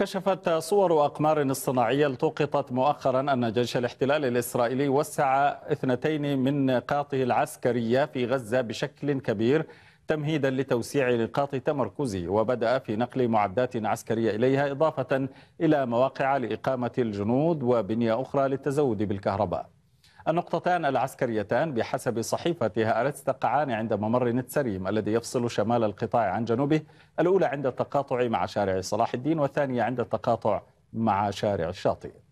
كشفت صور أقمار اصطناعية التقطت مؤخرا أن جيش الاحتلال الإسرائيلي وسع اثنتين من نقاطه العسكرية في غزة بشكل كبير تمهيدا لتوسيع نقاط تمركزه وبدأ في نقل معدات عسكرية إليها إضافة إلى مواقع لإقامة الجنود وبنية أخرى للتزود بالكهرباء النقطتان العسكريتان بحسب صحيفة هآرتس تقعان عند ممر نتسريم الذي يفصل شمال القطاع عن جنوبه الأولى عند التقاطع مع شارع صلاح الدين والثانية عند التقاطع مع شارع الشاطئ